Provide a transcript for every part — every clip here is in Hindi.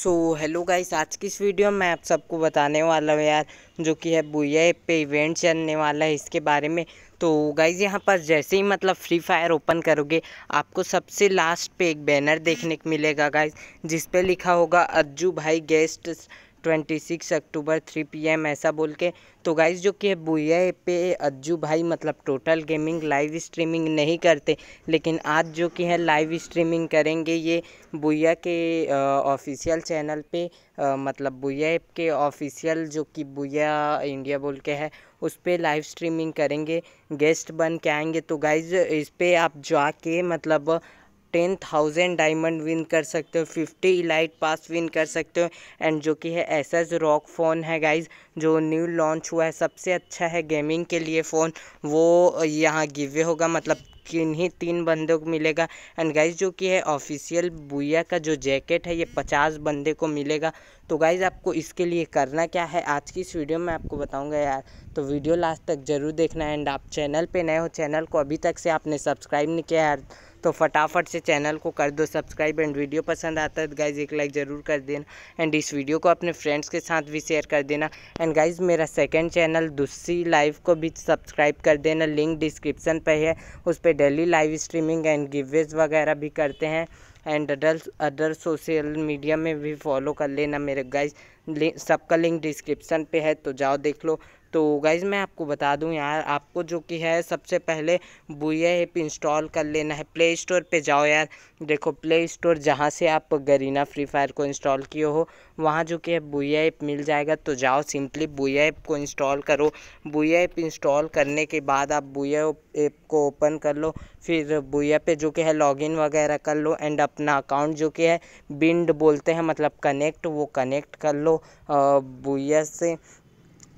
सो हेलो गाइस आज की इस वीडियो में मैं आप सबको बताने वाला हूँ यार जो कि है बुया ऐप पे इवेंट चलने वाला है इसके बारे में तो गाइज़ यहाँ पर जैसे ही मतलब फ्री फायर ओपन करोगे आपको सबसे लास्ट पे एक बैनर देखने को मिलेगा गाइज़ जिस पे लिखा होगा अज्जू भाई guest twenty six October three p m ऐसा बोल के तो गाइज जो कि बुया पे अज्जू भाई मतलब टोटल गेमिंग लाइव स्ट्रीमिंग नहीं करते लेकिन आज जो कि है लाइव स्ट्रीमिंग करेंगे ये बुया के ऑफिशियल चैनल पे आ, मतलब बुया एप के ऑफिशियल जो कि बुया इंडिया बोल के है उस पर लाइव स्ट्रीमिंग करेंगे गेस्ट बन के आएंगे तो गाइज इस पर आप जाके मतलब टेन थाउजेंड डायमंड विन कर सकते हो फिफ्टी इलाइट पास विन कर सकते हो एंड जो कि है एस एस रॉक फ़ोन है गाइज जो न्यू लॉन्च हुआ है सबसे अच्छा है गेमिंग के लिए फ़ोन वो यहाँ गिवे होगा मतलब किन्हीं तीन बंदों को मिलेगा एंड गाइज जो कि है ऑफिशियल बुया का जो जैकेट है ये पचास बंदे को मिलेगा तो गाइज आपको इसके लिए करना क्या है आज की इस वीडियो में आपको बताऊंगा यार तो वीडियो लास्ट तक ज़रूर देखना एंड आप चैनल पे नए हो चैनल को अभी तक से आपने सब्सक्राइब नहीं किया यार तो फटाफट से चैनल को कर दो सब्सक्राइब एंड वीडियो पसंद आता है तो गाइज़ एक लाइक ज़रूर कर देना एंड इस वीडियो को अपने फ्रेंड्स के साथ भी शेयर कर देना एंड गाइज़ मेरा सेकेंड चैनल दूसरी लाइव को भी सब्सक्राइब कर देना लिंक डिस्क्रिप्शन पर है उस पर daily live streaming and giveaways वगैरह भी करते हैं and other other social media में भी फॉलो कर लेना मेरे गाइज सबका लिंक डिस्क्रिप्शन पे है तो जाओ देख लो तो गाइज़ मैं आपको बता दूं यार आपको जो कि है सबसे पहले बुया ऐप इंस्टॉल कर लेना है प्ले स्टोर पे जाओ यार देखो प्ले स्टोर जहाँ से आप गरीना फ्री फायर को इंस्टॉल किए हो वहाँ जो कि है बुया ऐप मिल जाएगा तो जाओ सिंपली बुया ऐप को इंस्टॉल करो बुया ऐप इंस्टॉल करने के बाद आप बुया ऐप को ओपन कर लो फिर बुया पे जो कि है लॉगिन वगैरह कर लो एंड अपना अकाउंट जो कि है बिंड बोलते हैं मतलब कनेक्ट वो कनेक्ट कर लो बुया से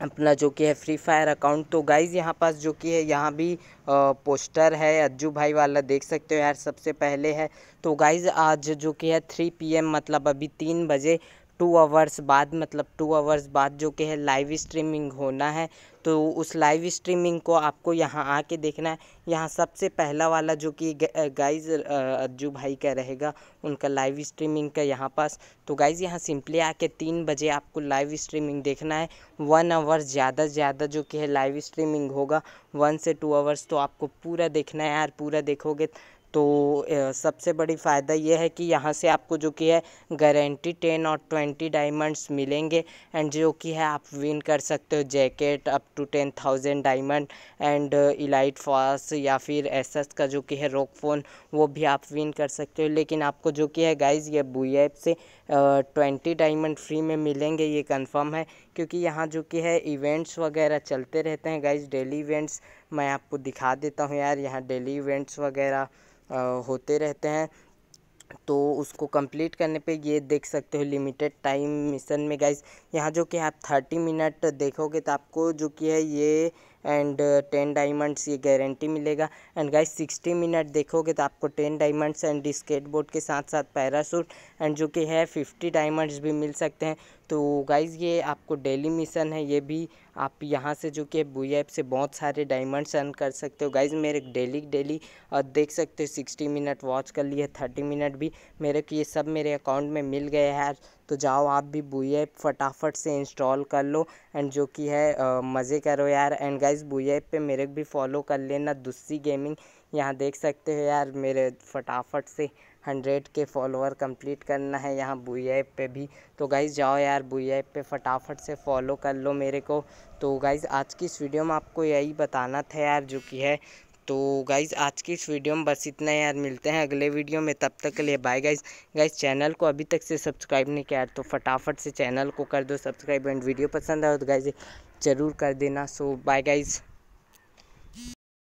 अपना जो कि है फ्री फायर अकाउंट तो गाइज़ यहाँ पास जो कि है यहाँ भी आ, पोस्टर है अज्जू भाई वाला देख सकते हो यार सबसे पहले है तो गाइज़ आज जो कि है थ्री पीएम मतलब अभी तीन बजे टू आवर्स बाद मतलब टू आवर्स बाद जो कि है लाइव स्ट्रीमिंग होना है तो उस लाइव स्ट्रीमिंग को आपको यहाँ आके देखना है यहाँ सबसे पहला वाला जो कि गाइज अज्जू भाई का रहेगा उनका लाइव स्ट्रीमिंग का यहाँ पास तो गाइज यहाँ सिंपली आके तीन बजे आपको लाइव स्ट्रीमिंग देखना है वन आवर ज़्यादा से ज़्यादा जो कि है लाइव स्ट्रीमिंग होगा वन से टू आवर्स तो आपको पूरा देखना है यार पूरा देखोगे तो सबसे बड़ी फ़ायदा यह है कि यहाँ से आपको जो कि है गारंटी टेन और ट्वेंटी डायमंड्स मिलेंगे एंड जो कि है आप विन कर सकते हो jacket up to ten thousand diamond and elite pass या फिर एस का जो कि है रोक फ़ोन वो भी आप विन कर सकते हो लेकिन आपको जो कि है गाइज ये बुई ऐप से ट्वेंटी डायमंड फ्री में मिलेंगे ये कंफर्म है क्योंकि यहाँ जो कि है इवेंट्स वगैरह चलते रहते हैं गाइज डेली इवेंट्स मैं आपको दिखा देता हूँ यार यहाँ डेली इवेंट्स वगैरह होते रहते हैं तो उसको कंप्लीट करने पे ये देख सकते हो लिमिटेड टाइम मिशन में गाइज यहाँ जो कि आप थर्टी मिनट देखोगे तो आपको जो कि है ये एंड टेन डायमंड्स ये गारंटी मिलेगा एंड गाइस सिक्सटी मिनट देखोगे तो आपको ten diamonds and skateboard के साथ साथ पैरासूट एंड जो कि है फिफ्टी डायमंड्स भी मिल सकते हैं तो गाइज़ ये आपको डेली मिशन है ये भी आप यहाँ से जो कि बुई ऐप से बहुत सारे डायमंड्स अर्न कर सकते हो गाइज़ मेरे डेली डेली और देख सकते हो सिक्सटी मिनट वॉच कर लिए थर्टी मिनट भी मेरे को ये सब मेरे अकाउंट में मिल गया है तो जाओ आप भी ऐप फटाफट से इंस्टॉल कर लो एंड जो कि है मज़े करो यार एंड गाइज ऐप पे मेरे भी फॉलो कर लेना दूसरी गेमिंग यहाँ देख सकते हो यार मेरे फटाफट से हंड्रेड के फॉलोअर कंप्लीट करना है यहाँ बुई ऐप पे भी तो गाइज़ जाओ यार बुई ऐप पे फटाफट से फॉलो कर लो मेरे को तो गाइज़ आज की इस वीडियो में आपको यही बताना था यार जो कि है तो गाइज़ आज की इस वीडियो में बस इतना यार मिलते हैं अगले वीडियो में तब तक के लिए बाय गाइज़ गाइज़ चैनल को अभी तक से सब्सक्राइब नहीं किया तो फटाफट से चैनल को कर दो सब्सक्राइब एंड वीडियो पसंद आए तो गाइज़ ज़रूर कर देना सो बाय गाइज़